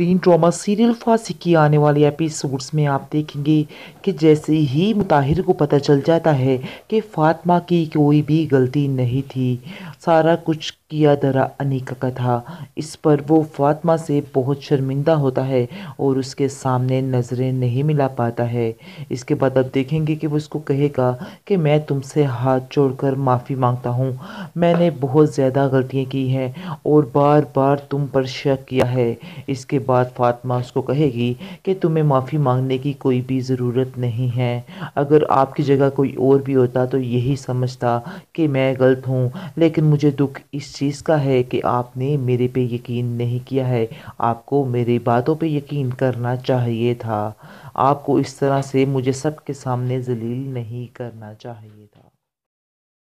बेहतरीन drama serial फांसी की आने वाले एपिसोड्स में आप देखेंगे कि जैसे ही मुताहिर को पता चल जाता है कि फातिमा की कोई भी गलती नहीं थी सारा कुछ किया दरा अनिका था इस पर वो फातमा से बहुत शर्मिंदा होता है और उसके सामने नज़रें नहीं मिला पाता है इसके बाद अब देखेंगे कि वो उसको कहेगा कि मैं तुमसे हाथ जोड़कर माफ़ी मांगता हूँ मैंने बहुत ज़्यादा गलतियाँ की हैं और बार बार तुम पर शक किया है इसके बाद फातमा उसको कहेगी कि तुम्हें माफ़ी मांगने की कोई भी ज़रूरत नहीं है अगर आपकी जगह कोई और भी होता तो यही समझता कि मैं गलत हूँ लेकिन मुझे दुख इस चीज़ का है कि आपने मेरे पे यकीन नहीं किया है आपको मेरी बातों पे यकीन करना चाहिए था आपको इस तरह से मुझे सबके सामने जलील नहीं करना चाहिए था